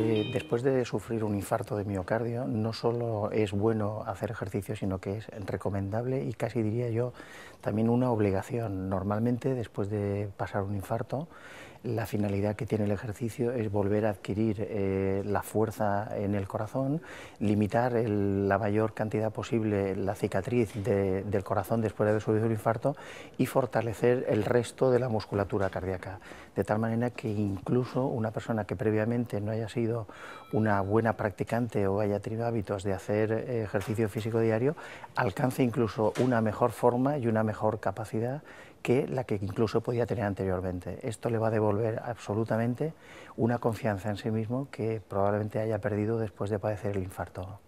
Eh, después de sufrir un infarto de miocardio, no solo es bueno hacer ejercicio, sino que es recomendable y casi diría yo también una obligación. Normalmente, después de pasar un infarto, la finalidad que tiene el ejercicio es volver a adquirir eh, la fuerza en el corazón, limitar la mayor cantidad posible la cicatriz del corazón después de haber sufrido el infarto y fortalecer el resto de la musculatura cardíaca. De tal manera que incluso una persona que previamente no haya sido una buena practicante o haya tenido hábitos de hacer eh, ejercicio físico diario, alcance incluso una mejor forma y una mejor capacidad que la que incluso podía tener anteriormente. Esto le va a devolver absolutamente una confianza en sí mismo que probablemente haya perdido después de padecer el infarto.